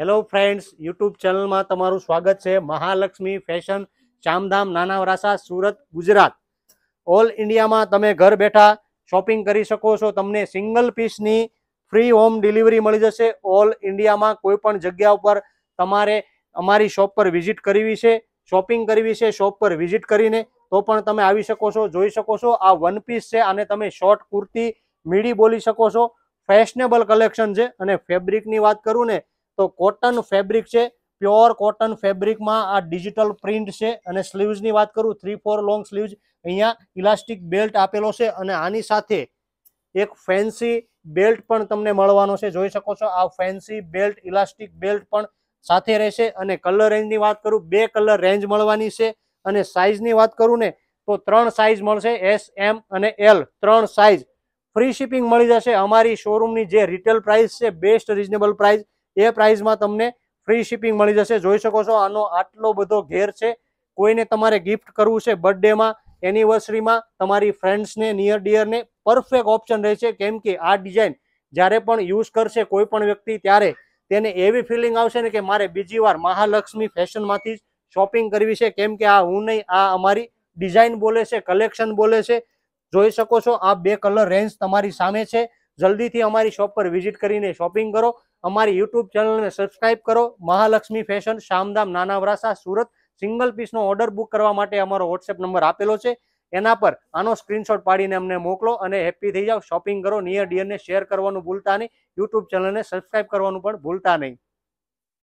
hello friends YouTube ચેનલમાં તમારું સ્વાગત છે મહાલક્ષ્મી ફેશન ચામધામ નાના વરાસા સુરત ગુજરાત ઓલ ઇન્ડિયામાં તમે ઘર બેઠા શોપિંગ કરી શકો છો તમને સિંગલ પીસની ફ્રી હોમ ડિલિવરી મળી જશે ઓલ ઇન્ડિયામાં કોઈ પણ જગ્યા ઉપર તમારે અમારી શોપ પર વિઝિટ કરવી છે શોપિંગ કરવી છે શોપ પર વિઝિટ કરીને તો પણ તમે આવી શકો છો જોઈ શકો છો આ વન પીસ છે અને તમે શોર્ટ કુર્તી મીડી બોલી શકો છો ફેશનેબલ કલેક્શન છે અને ફેબ્રિકની વાત કરું ને તો કોટન ફેબ્રિક છે પ્યોર કોટન ફેબ્રિકમાં આ ડિજિટલ પ્રિન્ટ છે અને સ્લીવ્સની વાત કરું થ્રી ફોર લોંગ સ્લીવ્સ અહીંયા ઇલાસ્ટિક બેલ્ટ આપેલો છે અને આની સાથે એક ફેન્સી બેલ્ટ પણ તમને મળવાનો છે જોઈ શકો છો આ ફેન્સી બેલ્ટ ઇલાસ્ટિક બેલ્ટ પણ સાથે રહેશે અને કલર રેન્જની વાત કરું બે કલર રેન્જ મળવાની છે અને સાઇઝની વાત કરું ને તો ત્રણ સાઇઝ મળશે એસ એમ અને એલ ત્રણ સાઇઝ ફ્રી શિપિંગ મળી જશે અમારી શોરૂમની જે રિટેલ પ્રાઇસ છે બેસ્ટ રિઝનેબલ પ્રાઇઝ એ પ્રાઇઝમાં તમને ફ્રી શિપિંગ મળી જશે જોઈ શકો છો આનો આટલો બધો ઘેર છે કોઈને તમારે ગિફ્ટ કરવું છે બર્થડેમાં એનિવર્સરીમાં તમારી ફ્રેન્ડ્સને નિયર ડિયરને પરફેક્ટ ઓપ્શન રહેશે કેમ કે આ ડિઝાઇન જ્યારે પણ યુઝ કરશે કોઈ પણ વ્યક્તિ ત્યારે તેને એવી ફિલિંગ આવશે ને કે મારે બીજી વાર મહાલક્ષ્મી ફેશનમાંથી જ શોપિંગ કરવી છે કેમ કે આ હું નહીં આ અમારી ડિઝાઇન બોલે છે કલેક્શન બોલે છે જોઈ શકો છો આ બે કલર રેન્જ તમારી સામે છે જલ્દીથી અમારી શોપ પર વિઝિટ કરીને શોપિંગ કરો અમારી યુટ્યુબ ચેનલને સબસ્ક્રાઇબ કરો મહાલક્ષ્મી ફેશન શામધામ નાના વરાસા સુરત સિંગલ પીસનો ઓર્ડર બુક કરવા માટે અમારો વોટ્સએપ નંબર આપેલો છે એના પર આનો સ્ક્રીનશોટ પાડીને અમને મોકલો અને હેપી થઈ જાઓ શોપિંગ કરો નિયર ડિયરને શેર કરવાનું ભૂલતા નહીં યુટ્યુબ ચેનલને સબસ્ક્રાઇબ કરવાનું પણ ભૂલતા નહીં